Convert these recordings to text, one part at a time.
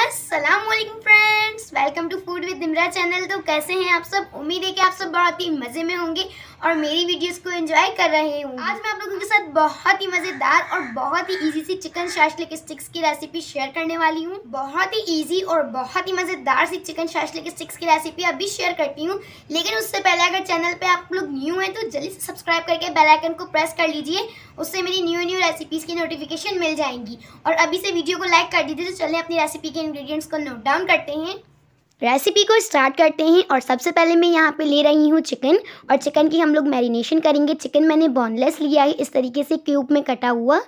Aslam friends welcome to food with Imra channel तो कैसे हैं आप सब उम्मीद है कि आप सब बहुत ही मज़े में होंगे और मेरी वीडियोस को एंजॉय कर रहे होंगे आज मैं आप लोगों के साथ बहुत ही मज़ेदार और बहुत ही इजी सी चिकन शाशलिक स्टिक्स की रेसिपी शेयर करने वाली हूँ बहुत ही इजी और बहुत ही मज़ेदार सी चिकन शाशलिक स्टिक्स की रेसिपी अभी शेयर करती हूँ लेकिन उससे पहले अगर चैनल पर आप लोग न्यू हैं तो जल्दी से सब्सक्राइब करके बेलाइकन को प्रेस कर लीजिए उससे मेरी न्यू न्यू रेसिपीज़ की नोटिफिकेशन मिल जाएंगी और अभी से वीडियो को लाइक कर दीजिए तो चलें अपनी रेसिपी के इन्ग्रीडियंट्स को नोट डाउन करते हैं रेसिपी को स्टार्ट करते हैं और सबसे पहले मैं यहाँ पे ले रही हूँ चिकन और चिकन की हम लोग मैरिनेशन करेंगे चिकन मैंने बोनलेस लिया है इस तरीके से क्यूब में कटा हुआ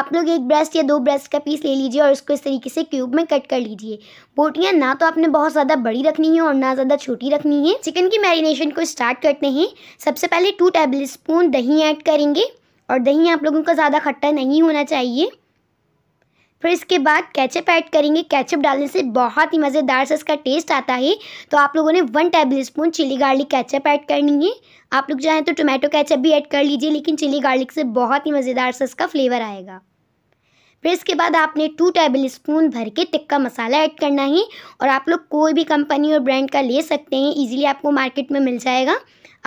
आप लोग एक ब्रेस्ट या दो ब्रेस्ट का पीस ले लीजिए और उसको इस तरीके से क्यूब में कट कर लीजिए बोटियाँ ना तो आपने बहुत ज़्यादा बड़ी रखनी है और ना ज़्यादा छोटी रखनी है चिकन की मैरिनेशन को स्टार्ट करते हैं सबसे पहले टू टेबल स्पून दही ऐड करेंगे और दही आप लोगों का ज़्यादा खट्टा नहीं होना चाहिए फिर इसके बाद कैचअप ऐड करेंगे कैचअप डालने से बहुत ही मज़ेदार सा इसका टेस्ट आता है तो आप लोगों ने one tablespoon chili garlic ketchup add करनी है आप लोग चाहें तो टोमेटो कैचअप भी ऐड कर लीजिए लेकिन चिली गार्लिक से बहुत ही मज़ेदार सा इसका फ्लेवर आएगा फिर इसके बाद आपने टू टेबल स्पून भर के टिक्का मसाला ऐड करना है और आप लोग कोई भी कंपनी और ब्रांड का ले सकते हैं ईजिली आपको मार्केट में मिल जाएगा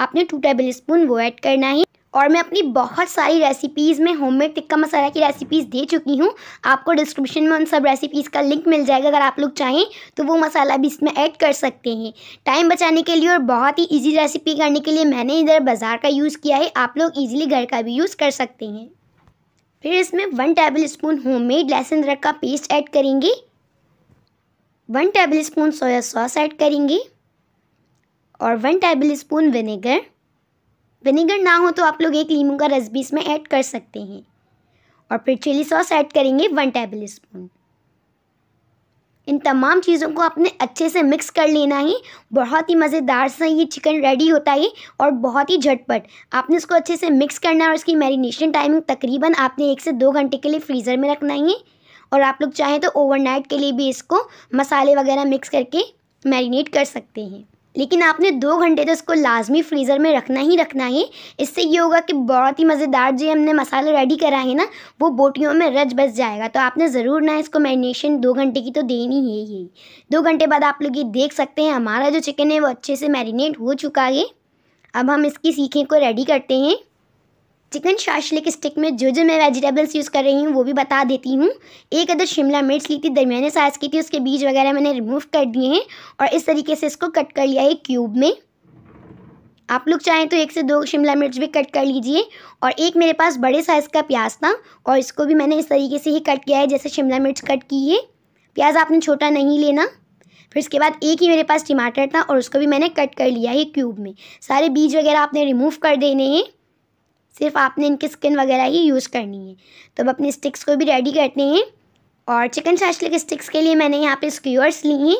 आपने टू टेबल स्पून वो ऐड करना है और मैं अपनी बहुत सारी रेसिपीज़ में होममेड टिक्का मसाला की रेसिपीज़ दे चुकी हूँ आपको डिस्क्रिप्शन में उन सब रेसिपीज़ का लिंक मिल जाएगा अगर आप लोग चाहें तो वो मसाला भी इसमें ऐड कर सकते हैं टाइम बचाने के लिए और बहुत ही इजी रेसिपी करने के लिए मैंने इधर बाज़ार का यूज़ किया है आप लोग ईजिली घर का भी यूज़ कर सकते हैं फिर इसमें one tablespoon homemade अदरक का पेस्ट ऐड करेंगे one tablespoon soya sauce add करेंगे और one tablespoon vinegar vinegar ना हो तो आप लोग एक लीमू का रस भी इसमें ऐड कर सकते हैं और फिर चिली सॉस ऐड करेंगे वन टेबल स्पून इन तमाम चीज़ों को आपने अच्छे से मिक्स कर लेना है बहुत ही मज़ेदार सा ये चिकन रेडी होता है और बहुत ही झटपट आपने इसको अच्छे से मिक्स करना है और इसकी मैरिनेशन टाइमिंग तकरीबन आपने एक से दो घंटे के लिए फ्रीज़र में रखना है और आप लोग चाहें तो ओवरनाइट के लिए भी इसको मसाले वगैरह मिक्स करके मैरिनेट कर सकते हैं लेकिन आपने दो घंटे तो इसको लाजमी फ्रीज़र में रखना ही रखना है इससे ये होगा कि बहुत ही मज़ेदार जो हमने मसाले रेडी करा है ना वो बोटियों में रच बस जाएगा तो आपने ज़रूर ना इसको मैरिनेशन दो घंटे की तो देनी है ही दो घंटे बाद आप लोग ये देख सकते हैं हमारा जो चिकन है वो अच्छे से मैरिनेट हो चुका है अब हम इसकी सीखें को रेडी करते हैं चिकन शार्शलिक स्टिक में जो जो मैं वेजिटेबल्स यूज़ कर रही हूँ वो भी बता देती हूँ एक अदर शिमला मिर्च ली थी दरमियाने साइज़ की थी उसके बीज वगैरह मैंने रिमूव कर दिए हैं और इस तरीके से इसको कट कर लिया है क्यूब में आप लोग चाहें तो एक से दो शिमला मिर्च भी कट कर लीजिए और एक मेरे पास बड़े साइज़ का प्याज था और इसको भी मैंने इस तरीके से ही कट किया है जैसे शिमला मिर्च कट की है प्याज आपने छोटा नहीं लेना फिर इसके बाद एक ही मेरे पास टमाटर था और उसको भी मैंने कट कर लिया है क्यूब में सारे बीज वगैरह आपने रिमूव कर देने हैं सिर्फ आपने इनकी स्किन वगैरह ही यूज़ करनी है तो अब अपने स्टिक्स को भी रेडी करते हैं और चिकन के स्टिक्स के लिए मैंने यहाँ पे स्क्यूअर्स ली हैं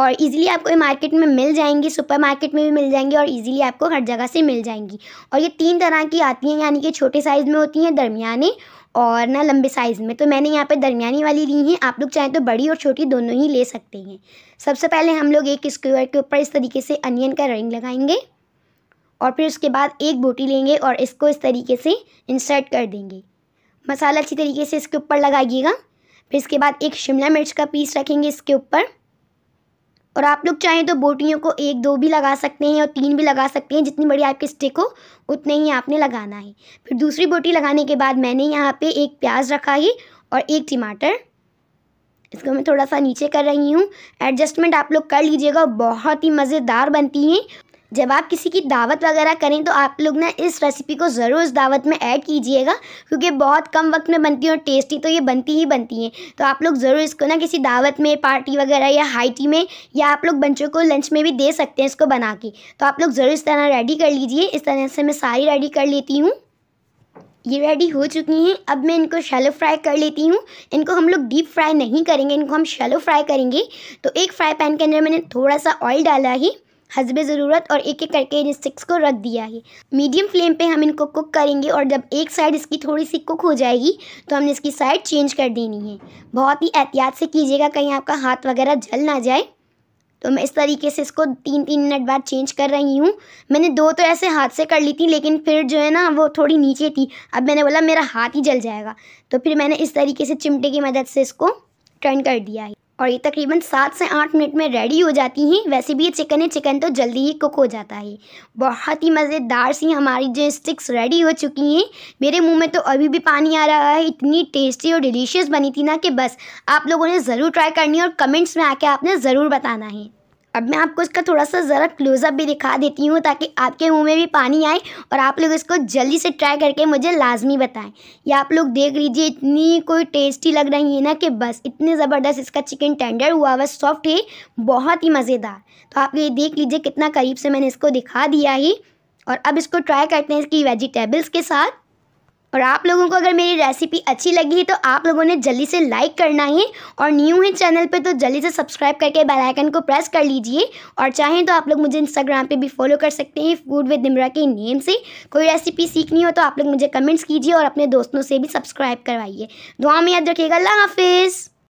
और इजीली आपको मार्केट में मिल जाएंगी सुपर मार्केट में भी मिल जाएंगी और इजीली आपको हर जगह से मिल जाएंगी और ये तीन तरह की आती हैं यानी कि छोटे साइज़ में होती हैं दरमियाने और ना लंबे साइज़ में तो मैंने यहाँ पे दरमियानी वाली ली हैं आप लोग चाहें तो बड़ी और छोटी दोनों ही ले सकते हैं सबसे पहले हम लोग एक स्क्यूअर के ऊपर इस तरीके से अनियन का रिंग लगाएंगे और फिर उसके बाद एक बोटी लेंगे और इसको इस तरीके से इंसर्ट कर देंगे मसाला अच्छी तरीके से इसके ऊपर लगाइएगा फिर इसके बाद एक शिमला मिर्च का पीस रखेंगे इसके ऊपर और आप लोग चाहें तो बोटियों को एक दो भी लगा सकते हैं और तीन भी लगा सकते हैं जितनी बड़ी आपकी स्टिक हो उतने ही आपने लगाना है फिर दूसरी बोटी लगाने के बाद मैंने यहाँ पे एक प्याज रखा है और एक टमाटर इसको मैं थोड़ा सा नीचे कर रही हूँ एडजस्टमेंट आप लोग कर लीजिएगा बहुत ही मज़ेदार बनती हैं जब आप किसी की दावत वगैरह करें तो आप लोग ना इस रेसिपी को ज़रूर उस दावत में ऐड कीजिएगा क्योंकि बहुत कम वक्त में बनती है और टेस्टी तो ये बनती ही बनती हैं तो आप लोग ज़रूर इसको ना किसी दावत में पार्टी वगैरह या हाई टी में या आप लोग बच्चों को लंच में भी दे सकते हैं इसको बना के तो आप लोग ज़रूर इस तरह रेडी कर लीजिए इस तरह से मैं सारी रेडी कर लेती हूँ ये रेडी हो चुकी हैं अब मैं इनको शैलो फ्राई कर लेती हूँ इनको हम लोग डीप फ्राई नहीं करेंगे इनको हम शैलो फ्राई करेंगे तो एक फ्राई पैन के अंदर मैंने थोड़ा सा ऑयल डाला है हजब ज़रूरत और एक एक करके इन स्टिक्स को रख दिया है मीडियम फ्लेम पे हम इनको कुक करेंगे और जब एक साइड इसकी थोड़ी सी कुक हो जाएगी तो हमने इसकी साइड चेंज कर देनी है बहुत ही एहतियात से कीजिएगा कहीं आपका हाथ वगैरह जल ना जाए तो मैं इस तरीके से इसको तीन तीन मिनट बाद चेंज कर रही हूँ मैंने दो तो ऐसे हाथ से कर ली थी लेकिन फिर जो है ना वो थोड़ी नीचे थी अब मैंने बोला मेरा हाथ ही जल जाएगा तो फिर मैंने इस तरीके से चिमटे की मदद से इसको टर्न कर दिया है और ये तकरीबन सात से आठ मिनट में रेडी हो जाती हैं वैसे भी ये चिकन है चिकन तो जल्दी ही कुक हो जाता है बहुत ही मज़ेदार सी हमारी जो स्टिक्स रेडी हो चुकी हैं मेरे मुंह में तो अभी भी पानी आ रहा है इतनी टेस्टी और डिलीशियस बनी थी ना कि बस आप लोगों ने ज़रूर ट्राई करनी है और कमेंट्स में आके आपने ज़रूर बताना है अब मैं आपको इसका थोड़ा सा ज़रा क्लोज़अप भी दिखा देती हूँ ताकि आपके मुँह में भी पानी आए और आप लोग इसको जल्दी से ट्राई करके मुझे लाजमी बताएं ये आप लोग देख लीजिए इतनी कोई टेस्टी लग रही है ना कि बस इतने ज़बरदस्त इसका चिकन टेंडर हुआ बस सॉफ्ट है बहुत ही मज़ेदार तो आप ये देख लीजिए कितना करीब से मैंने इसको दिखा दिया ही और अब इसको ट्राई करते हैं इसकी वेजिटेबल्स के साथ और आप लोगों को अगर मेरी रेसिपी अच्छी लगी है तो आप लोगों ने जल्दी से लाइक करना है और न्यू है चैनल पे तो जल्दी से सब्सक्राइब करके बेल आइकन को प्रेस कर लीजिए और चाहें तो आप लोग मुझे इंस्टाग्राम पे भी फॉलो कर सकते हैं फूड विद निमरा के नेम से कोई रेसिपी सीखनी हो तो आप लोग मुझे कमेंट्स कीजिए और अपने दोस्तों से भी सब्सक्राइब करवाइए दुआ में याद रखिएगा अल्लाह हाफिज़